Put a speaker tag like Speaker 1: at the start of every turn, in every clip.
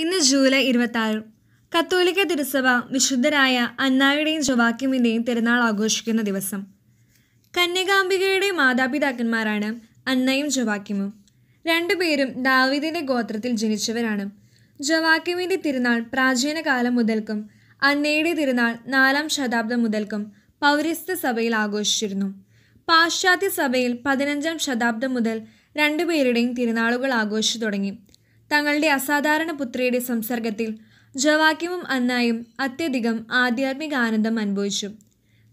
Speaker 1: ഇന്ന് ജൂലൈ ഇരുപത്തി കത്തോലിക്ക തിരുസഭ വിശുദ്ധരായ അന്നായുടെയും ജവാക്യമിൻ്റെയും തിരുനാൾ ആഘോഷിക്കുന്ന ദിവസം കന്യകാംബികയുടെ മാതാപിതാക്കന്മാരാണ് അന്നയും ജവാക്യമും രണ്ടുപേരും ദാവിദിൻ്റെ ഗോത്രത്തിൽ ജനിച്ചവരാണ് ജവാക്യമിൻ്റെ തിരുനാൾ പ്രാചീന കാലം മുതൽക്കും അന്നയുടെ തിരുനാൾ നാലാം ശതാബ്ദം മുതൽക്കും പൗരസ്ത്യ സഭയിൽ ആഘോഷിച്ചിരുന്നു പാശ്ചാത്യ സഭയിൽ പതിനഞ്ചാം ശതാബ്ദം മുതൽ രണ്ടുപേരുടെയും തിരുനാളുകൾ ആഘോഷിച്ചു തുടങ്ങി തങ്ങളുടെ അസാധാരണ പുത്രിയുടെ സംസർഗത്തിൽ ജവാക്യമും അന്നായും അത്യധികം ആധ്യാത്മിക ആനന്ദം അനുഭവിച്ചു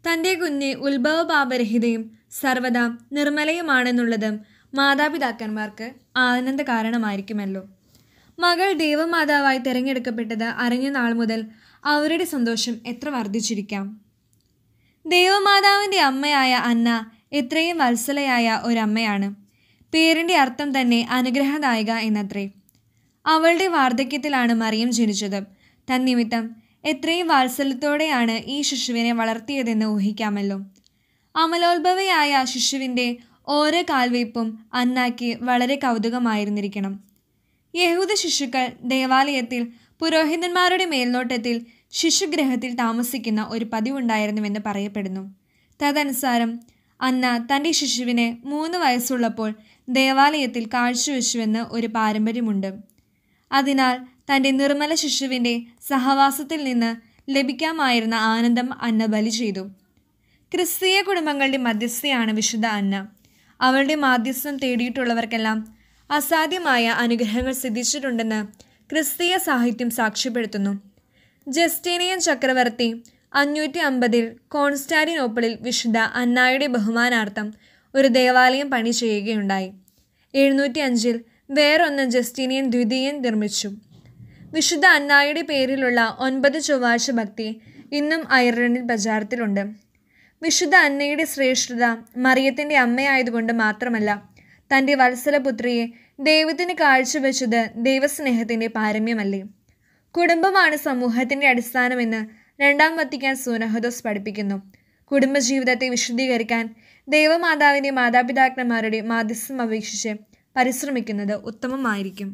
Speaker 1: തൻ്റെ കുഞ്ഞ് ഉത്ഭവപാപരഹിതയും സർവദാ നിർമ്മലയുമാണെന്നുള്ളത് മാതാപിതാക്കന്മാർക്ക് ആനന്ദ കാരണമായിരിക്കുമല്ലോ മകൾ ദേവമാതാവായി തിരഞ്ഞെടുക്കപ്പെട്ടത് അറിഞ്ഞ നാൾ മുതൽ അവരുടെ സന്തോഷം എത്ര വർദ്ധിച്ചിരിക്കാം ദേവമാതാവിൻ്റെ അമ്മയായ അന്ന എത്രയും വത്സലയായ ഒരമ്മയാണ് പേരിൻ്റെ അർത്ഥം തന്നെ അനുഗ്രഹദായിക എന്നത്രേ അവളുടെ വാർദ്ധക്യത്തിലാണ് മറിയം ജനിച്ചത് തന്നിമിത്തം എത്രയും വാത്സല്യത്തോടെയാണ് ഈ ശിശുവിനെ വളർത്തിയതെന്ന് ഊഹിക്കാമല്ലോ അമലോത്ഭവയായ ശിശുവിൻ്റെ ഓരോ കാൽവയ്പും അന്നാക്കി വളരെ കൗതുകമായിരുന്നിരിക്കണം യഹൂദ ശിശുക്കൾ ദേവാലയത്തിൽ പുരോഹിതന്മാരുടെ മേൽനോട്ടത്തിൽ ശിശുഗ്രഹത്തിൽ താമസിക്കുന്ന ഒരു പതിവുണ്ടായിരുന്നുവെന്ന് പറയപ്പെടുന്നു തദനുസാരം അന്ന തൻ്റെ ശിശുവിനെ മൂന്ന് വയസ്സുള്ളപ്പോൾ ദേവാലയത്തിൽ കാഴ്ചവെച്ചുവെന്ന് ഒരു പാരമ്പര്യമുണ്ട് അതിനാൽ തൻ്റെ നിർമ്മല ശിശുവിൻ്റെ സഹവാസത്തിൽ നിന്ന് ലഭിക്കാമായിരുന്ന ആനന്ദം അന്ന ബലി ചെയ്തു ക്രിസ്തീയ കുടുംബങ്ങളുടെ മധ്യസ്ഥയാണ് വിശുദ്ധ അന്ന അവളുടെ മാധ്യസ്ഥം തേടിയിട്ടുള്ളവർക്കെല്ലാം അസാധ്യമായ അനുഗ്രഹങ്ങൾ സിദ്ധിച്ചിട്ടുണ്ടെന്ന് ക്രിസ്തീയ സാഹിത്യം സാക്ഷ്യപ്പെടുത്തുന്നു ജസ്റ്റീനിയൻ ചക്രവർത്തി അഞ്ഞൂറ്റി അമ്പതിൽ കോൺസ്റ്റാന്റിനോപ്പിളിൽ വിശുദ്ധ അന്നായുടെ ബഹുമാനാർത്ഥം ഒരു ദേവാലയം പണി ചെയ്യുകയുണ്ടായി എഴുന്നൂറ്റി അഞ്ചിൽ വേറൊന്ന് ജസ്റ്റിനിയൻ ദ്വിതീയൻ നിർമ്മിച്ചു വിശുദ്ധ അന്നായുടെ പേരിലുള്ള ഒൻപത് ചൊവ്വാഴ്ച ഭക്തി ഇന്നും അയർലൻഡിൽ പ്രചാരത്തിലുണ്ട് വിശുദ്ധ അന്നയുടെ ശ്രേഷ്ഠത മറിയത്തിൻ്റെ അമ്മയായതുകൊണ്ട് മാത്രമല്ല തൻ്റെ വത്സലപുത്രിയെ ദൈവത്തിന് കാഴ്ചവെച്ചത് ദൈവസ്നേഹത്തിൻ്റെ പാരമ്യമല്ലേ കുടുംബമാണ് സമൂഹത്തിൻ്റെ അടിസ്ഥാനമെന്ന് രണ്ടാം വത്തിക്കാൻ സൂനഹദോസ് പഠിപ്പിക്കുന്നു കുടുംബജീവിതത്തെ വിശദീകരിക്കാൻ ദൈവമാതാവിൻ്റെ മാതാപിതാക്കന്മാരുടെ മാധ്യസ്ഥം അപേക്ഷിച്ച് പരിശ്രമിക്കുന്നത് ഉത്തമമായിരിക്കും